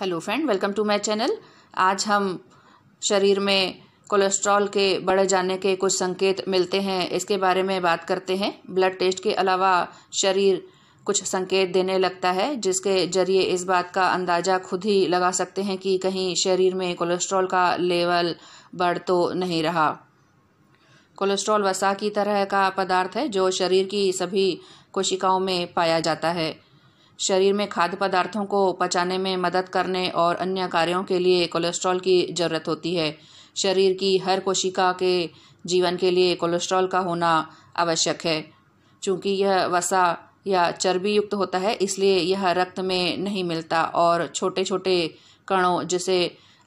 hello friend welcome to my channel आज हम शरीर में कोलेस्ट्रॉल के बढ़ जाने के कुछ संकेत मिलते हैं इसके बारे में बात करते हैं ब्लड टेस्ट के अलावा शरीर कुछ संकेत देने लगता है जिसके जरिए इस बात का अंदाज़ा खुद ही लगा सकते हैं कि कहीं शरीर में कोलेस्ट्रॉल का लेवल बढ़ तो नहीं रहा कोलेस्ट्रॉल वसा की तरह का पदार्थ है जो शरीर की सभी कोशिकाओं में पाया जाता है शरीर में खाद्य पदार्थों को पचाने में मदद करने और अन्य कार्यों के लिए कोलेस्ट्रॉल की ज़रूरत होती है शरीर की हर कोशिका के जीवन के लिए कोलेस्ट्रॉल का होना आवश्यक है चूँकि यह वसा या चर्बी युक्त होता है इसलिए यह रक्त में नहीं मिलता और छोटे छोटे कणों जिसे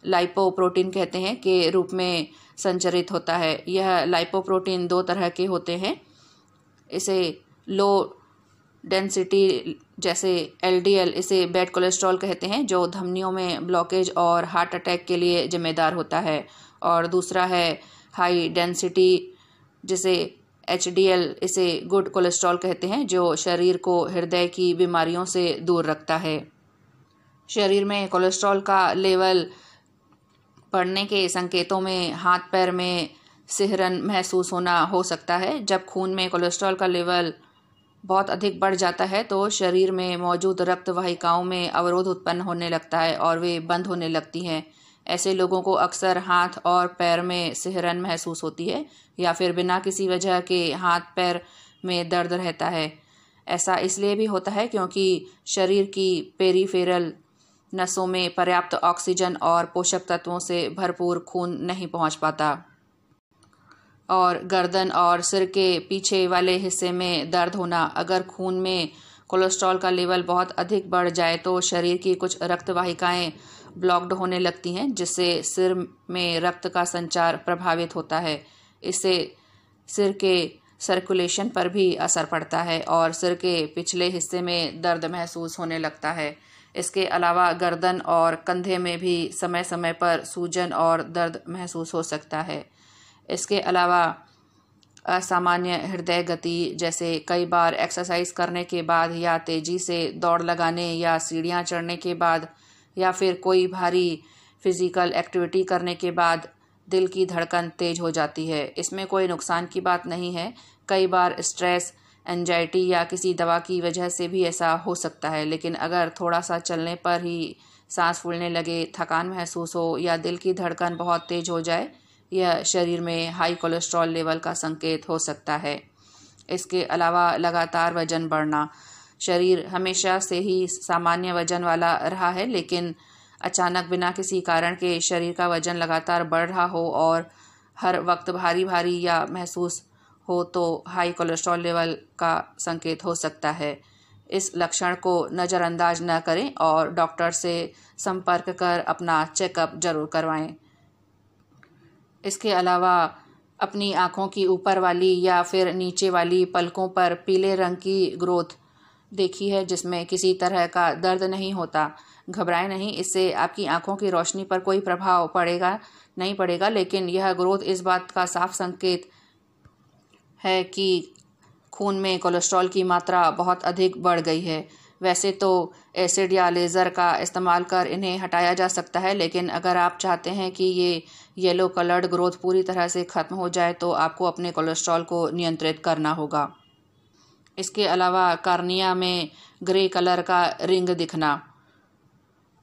लाइपोप्रोटीन कहते हैं के रूप में संचरित होता है यह लाइपोप्रोटीन दो तरह के होते हैं इसे लो डेंसिटी जैसे एलडीएल इसे बैड कोलेस्ट्रॉल कहते हैं जो धमनियों में ब्लॉकेज और हार्ट अटैक के लिए जिम्मेदार होता है और दूसरा है हाई डेंसिटी जिसे एच इसे गुड कोलेस्ट्रॉल कहते हैं जो शरीर को हृदय की बीमारियों से दूर रखता है शरीर में कोलेस्ट्रॉल का लेवल पड़ने के संकेतों में हाथ पैर में सिहरन महसूस होना हो सकता है जब खून में कोलेस्ट्रॉल का लेवल बहुत अधिक बढ़ जाता है तो शरीर में मौजूद रक्त वाहिकाओं में अवरोध उत्पन्न होने लगता है और वे बंद होने लगती हैं ऐसे लोगों को अक्सर हाथ और पैर में सिहरन महसूस होती है या फिर बिना किसी वजह के हाथ पैर में दर्द रहता है ऐसा इसलिए भी होता है क्योंकि शरीर की पेरीफेरल नसों में पर्याप्त ऑक्सीजन और पोषक तत्वों से भरपूर खून नहीं पहुंच पाता और गर्दन और सिर के पीछे वाले हिस्से में दर्द होना अगर खून में कोलेस्ट्रॉल का लेवल बहुत अधिक बढ़ जाए तो शरीर की कुछ रक्त वाहिकाएँ ब्लॉक्ड होने लगती हैं जिससे सिर में रक्त का संचार प्रभावित होता है इससे सिर के सर्कुलेशन पर भी असर पड़ता है और सिर के पिछले हिस्से में दर्द महसूस होने लगता है इसके अलावा गर्दन और कंधे में भी समय समय पर सूजन और दर्द महसूस हो सकता है इसके अलावा असामान्य हृदय गति जैसे कई बार एक्सरसाइज करने के बाद या तेज़ी से दौड़ लगाने या सीढ़ियाँ चढ़ने के बाद या फिर कोई भारी फिज़िकल एक्टिविटी करने के बाद दिल की धड़कन तेज़ हो जाती है इसमें कोई नुकसान की बात नहीं है कई बार स्ट्रेस एनजाइटी या किसी दवा की वजह से भी ऐसा हो सकता है लेकिन अगर थोड़ा सा चलने पर ही सांस फूलने लगे थकान महसूस हो या दिल की धड़कन बहुत तेज़ हो जाए यह शरीर में हाई कोलेस्ट्रॉल लेवल का संकेत हो सकता है इसके अलावा लगातार वजन बढ़ना शरीर हमेशा से ही सामान्य वजन वाला रहा है लेकिन अचानक बिना किसी कारण के शरीर का वजन लगातार बढ़ रहा हो और हर वक्त भारी भारी या महसूस हो तो हाई कोलेस्ट्रॉल लेवल का संकेत हो सकता है इस लक्षण को नज़रअंदाज न करें और डॉक्टर से संपर्क कर अपना चेकअप जरूर करवाएं इसके अलावा अपनी आँखों की ऊपर वाली या फिर नीचे वाली पलकों पर पीले रंग की ग्रोथ देखी है जिसमें किसी तरह का दर्द नहीं होता घबराएं नहीं इससे आपकी आंखों की रोशनी पर कोई प्रभाव पड़ेगा नहीं पड़ेगा लेकिन यह ग्रोथ इस बात का साफ संकेत है कि खून में कोलेस्ट्रॉल की मात्रा बहुत अधिक बढ़ गई है वैसे तो एसिड या लेज़र का इस्तेमाल कर इन्हें हटाया जा सकता है लेकिन अगर आप चाहते हैं कि ये येलो कलर्ड ग्रोथ पूरी तरह से ख़त्म हो जाए तो आपको अपने कोलेस्ट्रॉल को नियंत्रित करना होगा इसके अलावा कार्निया में ग्रे कलर का रिंग दिखना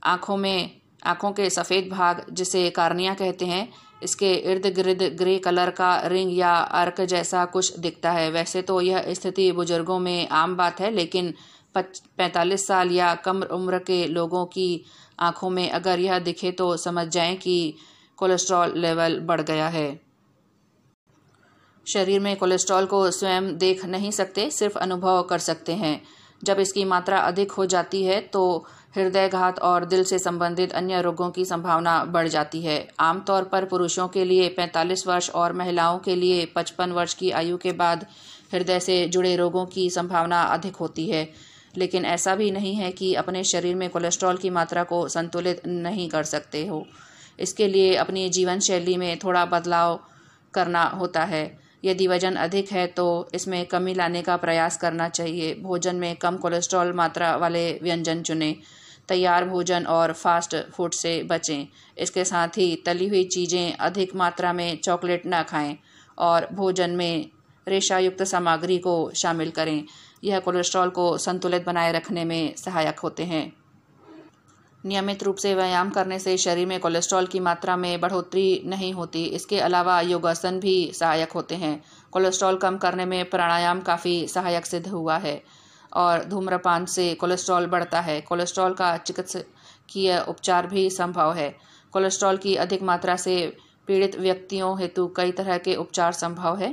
आँखों में आँखों के सफ़ेद भाग जिसे कार्निया कहते हैं इसके इर्द गिर्द ग्रे कलर का रिंग या अर्क जैसा कुछ दिखता है वैसे तो यह स्थिति बुजुर्गों में आम बात है लेकिन पैंतालीस साल या कम उम्र के लोगों की आँखों में अगर यह दिखे तो समझ जाएं कि कोलेस्ट्रॉल लेवल बढ़ गया है शरीर में कोलेस्ट्रॉल को स्वयं देख नहीं सकते सिर्फ अनुभव कर सकते हैं जब इसकी मात्रा अधिक हो जाती है तो हृदयघात और दिल से संबंधित अन्य रोगों की संभावना बढ़ जाती है आमतौर पर पुरुषों के लिए 45 वर्ष और महिलाओं के लिए 55 वर्ष की आयु के बाद हृदय से जुड़े रोगों की संभावना अधिक होती है लेकिन ऐसा भी नहीं है कि अपने शरीर में कोलेस्ट्रॉल की मात्रा को संतुलित नहीं कर सकते हो इसके लिए अपनी जीवन शैली में थोड़ा बदलाव करना होता है यदि वजन अधिक है तो इसमें कमी लाने का प्रयास करना चाहिए भोजन में कम कोलेस्ट्रॉल मात्रा वाले व्यंजन चुनें तैयार भोजन और फास्ट फूड से बचें इसके साथ ही तली हुई चीज़ें अधिक मात्रा में चॉकलेट ना खाएं और भोजन में रेशायुक्त सामग्री को शामिल करें यह कोलेस्ट्रॉल को संतुलित बनाए रखने में सहायक होते हैं नियमित रूप से व्यायाम करने से शरीर में कोलेस्ट्रॉल की मात्रा में बढ़ोतरी नहीं होती इसके अलावा योगासन भी सहायक होते हैं कोलेस्ट्रॉल कम करने में प्राणायाम काफ़ी सहायक सिद्ध हुआ है और धूम्रपान से कोलेस्ट्रॉल बढ़ता है कोलेस्ट्रॉल का चिकित्सकीय उपचार भी संभव है कोलेस्ट्रॉल की अधिक मात्रा से पीड़ित व्यक्तियों हेतु कई तरह के उपचार संभव है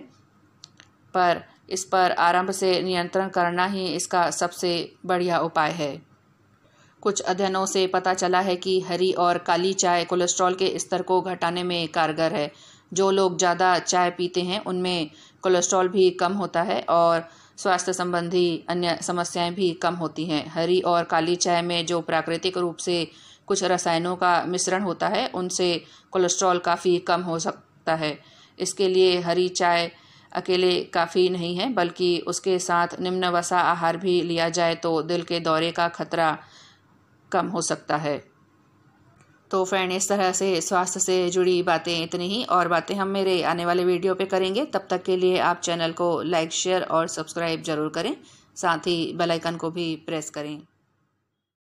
पर इस पर आरंभ से नियंत्रण करना ही इसका सबसे बढ़िया उपाय है कुछ अध्ययनों से पता चला है कि हरी और काली चाय कोलेस्ट्रॉल के स्तर को घटाने में कारगर है जो लोग ज़्यादा चाय पीते हैं उनमें कोलेस्ट्रॉल भी कम होता है और स्वास्थ्य संबंधी अन्य समस्याएं भी कम होती हैं हरी और काली चाय में जो प्राकृतिक रूप से कुछ रसायनों का मिश्रण होता है उनसे कोलेस्ट्रॉल काफ़ी कम हो सकता है इसके लिए हरी चाय अकेले काफ़ी नहीं है बल्कि उसके साथ निम्न वसा आहार भी लिया जाए तो दिल के दौरे का खतरा कम हो सकता है तो फ्रेंड इस तरह से स्वास्थ्य से जुड़ी बातें इतनी ही और बातें हम मेरे आने वाले वीडियो पे करेंगे तब तक के लिए आप चैनल को लाइक शेयर और सब्सक्राइब जरूर करें साथ ही बेल आइकन को भी प्रेस करें